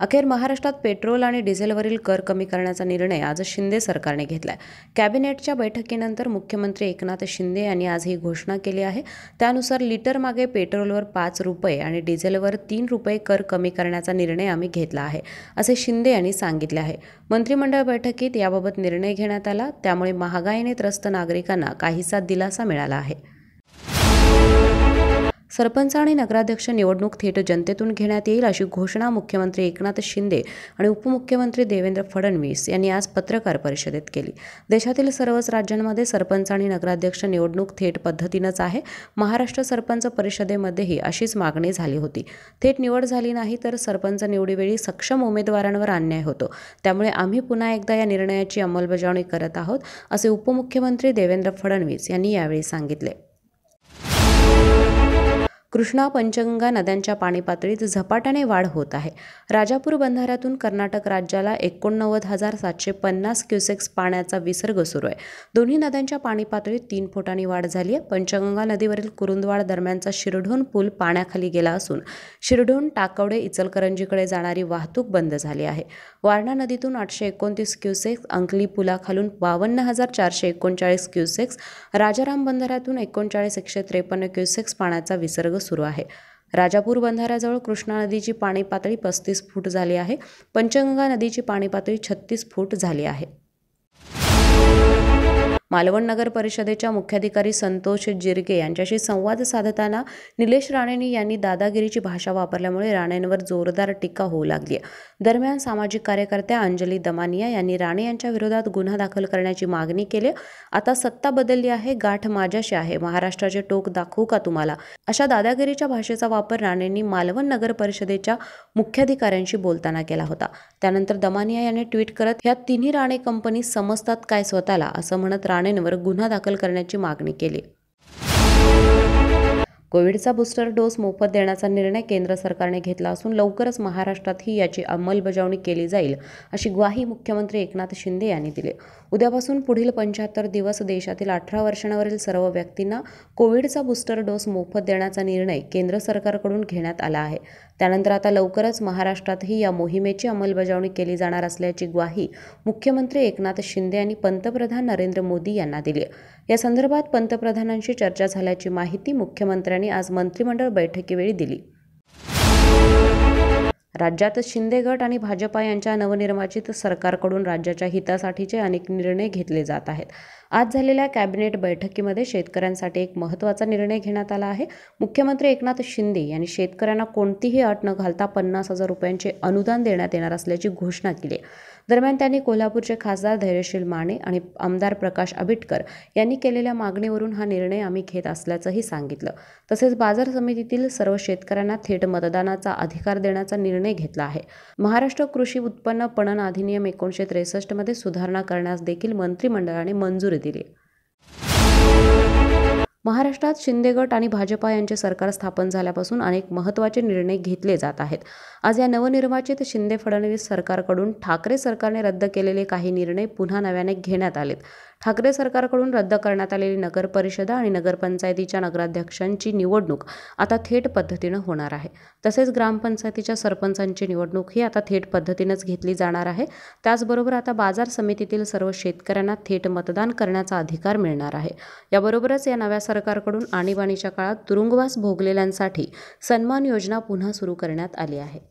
अखेर महाराष्ट्रात पेट्रोल आणि डिझेलवरील कर कमी करण्याचा निर्णय आज शिंदे सरकारने घेतला आहे कॅबिनेटच्या बैठकीनंतर मुख्यमंत्री एकनाथ शिंदे यांनी आज ही घोषणा केली आहे त्यानुसार लिटर मागे पेट्रोलवर पाच रुपये आणि डिझेलवर तीन रुपये कर कमी करण्याचा निर्णय आम्ही घेतला आहे असे शिंदे यांनी सांगितले आहे मंत्रिमंडळ बैठकीत याबाबत निर्णय घेण्यात आला त्यामुळे महागाईने त्रस्त नागरिकांना काहीसा दिलासा मिळाला आहे सरपंच आणि नगराध्यक्ष निवडणूक थेट जनतेतून घेण्यात येईल अशी घोषणा मुख्यमंत्री एकनाथ शिंदे आणि उपमुख्यमंत्री देवेंद्र फडणवीस यांनी आज पत्रकार परिषदेत केली देशातील सर्वच राज्यांमध्ये सरपंच आणि नगराध्यक्ष निवडणूक थेट पद्धतीनंच आहे महाराष्ट्र सरपंच परिषदेमध्येही अशीच मागणी झाली होती थेट निवड झाली नाही तर सरपंच निवडीवेळी सक्षम उमेदवारांवर अन्याय होतो त्यामुळे आम्ही पुन्हा एकदा या निर्णयाची अंमलबजावणी करत आहोत असे उपमुख्यमंत्री देवेंद्र फडणवीस यांनी यावेळी सांगितले कृष्णा पंचगंगा नद्यांच्या पातळीत झपाट्याने वाढ होत आहे राजापूर बंधाऱ्यातून कर्नाटक राज्याला एकोणनव्वद हजार सातशे पन्नास क्युसेक्स पाण्याचा विसर्ग सुरू आहे दोन्ही नद्यांच्या पातळीत तीन फुटांनी वाढ झाली आहे पंचगंगा नदीवरील कुरुंदवाड दरम्यानचा शिरढोण पूल पाण्याखाली गेला असून शिरढोण टाकवडे इचलकरंजीकडे जाणारी वाहतूक बंद झाली आहे वारणा नदीतून आठशे एकोणतीस क्युसेक्स अंकली पुलाखालून बावन्न हजार चारशे एकोणचाळीस क्युसेक्स राजाराम बंधाऱ्यातून एकोणचाळीस एकशे त्रेपन्न क्युसेक्स पाण्याचा विसर्ग सुरू आहे राजापूर बंधाऱ्याजवळ कृष्णा नदीची पाणी पातळी पस्तीस फूट झाली आहे पंचगंगा नदीची पाणी पातळी छत्तीस फूट झाली आहे मालवण नगर परिषदेच्या मुख्याधिकारी संतोष जिरगे यांच्याशी संवाद साधताना निलेश राणेंनी यांनी दादागिरीची भाषा वापरल्यामुळे राणेंवर जोरदार टीका होऊ लागली दरम्यान सामाजिक कार्यकर्त्या अंजली दमानिया यांनी राणे यांच्या विरोधात गुन्हा दाखल करण्याची मागणी केली आता सत्ता बदलली आहे गाठ माझ्याशी आहे महाराष्ट्राचे टोक दाखवू का तुम्हाला अशा दादागिरीच्या भाषेचा वापर राणेंनी मालवण नगर परिषदेच्या मुख्याधिकाऱ्यांशी बोलताना केला होता त्यानंतर दमानिया यांनी ट्विट करत ह्या तिन्ही राणे कंपनी समजतात काय स्वतःला असं म्हणत राणे राणेंवर गुन्हा दाखल करण्याची मागणी केली कोविडचा बूस्टर डोस मोफत देण्याचा निर्णय केंद्र सरकारने घेतला असून लवकरच महाराष्ट्रातही याची अंमलबजावणी केली जाईल अशी ग्वाही मुख्यमंत्री एकनाथ शिंदे यांनी दिली उद्यापासून पुढील पंच्याहत्तर दिवस देशातील अठरा वर्षांवरील सर्व व्यक्तींना कोविडचा बूस्टर डोस मोफत देण्याचा निर्णय केंद्र सरकारकडून घेण्यात आला आहे त्यानंतर आता लवकरच महाराष्ट्रातही या मोहिमेची अंमलबजावणी केली जाणार असल्याची ग्वाही मुख्यमंत्री एकनाथ शिंदे यांनी पंतप्रधान नरेंद्र मोदी यांना दिली या संदर्भात पंतप्रधानांशी चर्चा झाल्याची माहिती मुख्यमंत्र्यांनी आणि आज मंत्रिमंडळ बैठकीवेळी दिली राज्यात शिंदे गट आणि भाजपा यांच्या नवनिर्वाचित सरकारकडून राज्याच्या हितासाठीचे अनेक निर्णय घेतले जात आहेत आज झालेल्या कॅबिनेट बैठकीमध्ये शेतकऱ्यांसाठी एक महत्त्वाचा निर्णय घेण्यात आला आहे मुख्यमंत्री एकनाथ शिंदे यांनी शेतकऱ्यांना कोणतीही अट न घालता पन्नास हजार रुपयांचे अनुदान देण्यात येणार असल्याची घोषणा केली दरम्यान त्यांनी कोल्हापूरचे खासदार धैर्यशील माने आणि आमदार प्रकाश आबिटकर यांनी केलेल्या मागणीवरून हा निर्णय आम्ही घेत असल्याचंही सांगितलं तसेच बाजार समितीतील सर्व शेतकऱ्यांना थेट मतदानाचा अधिकार देण्याचा निर्णय निर्णय घेतला आहे महाराष्ट्र कृषी उत्पन्न पणन अधिनियम एकोणीसशे मध्ये सुधारणा करण्यास देखील मंत्रिमंडळाने मंजुरी दिली महाराष्ट्रात शिंदे गट आणि भाजपा यांचे सरकार स्थापन झाल्यापासून अनेक महत्त्वाचे निर्णय घेतले जात आहेत आज या नवनिर्वाचित शिंदे फडणवीस सरकारकडून ठाकरे सरकारने रद्द केलेले काही निर्णय पुन्हा नव्याने घेण्यात आलेत ठाकरे सरकारकडून रद्द करण्यात आलेली नगर परिषदा आणि नगरपंचायतीच्या नगराध्यक्षांची निवडणूक आता थेट पद्धतीनं होणार आहे तसेच ग्रामपंचायतीच्या सरपंचांची निवडणूक ही आता थेट पद्धतीनंच घेतली जाणार आहे त्याचबरोबर आता बाजार समितीतील सर्व शेतकऱ्यांना थेट मतदान करण्याचा अधिकार मिळणार आहे याबरोबरच या नव्या सरकारकडून आणीबाणीच्या काळात तुरुंगवास भोगलेल्यांसाठी सन्मान योजना पुन्हा सुरू करण्यात आली आहे